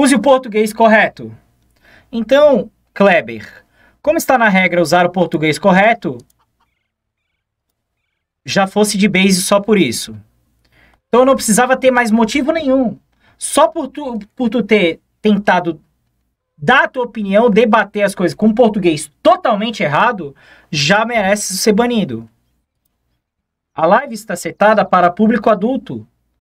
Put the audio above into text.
Use o português correto. Então, Kleber, como está na regra usar o português correto, já fosse de base só por isso. Então não precisava ter mais motivo nenhum. Só por tu, por tu ter tentado dar a tua opinião, debater as coisas com um português totalmente errado, já merece ser banido. A live está setada para público adulto.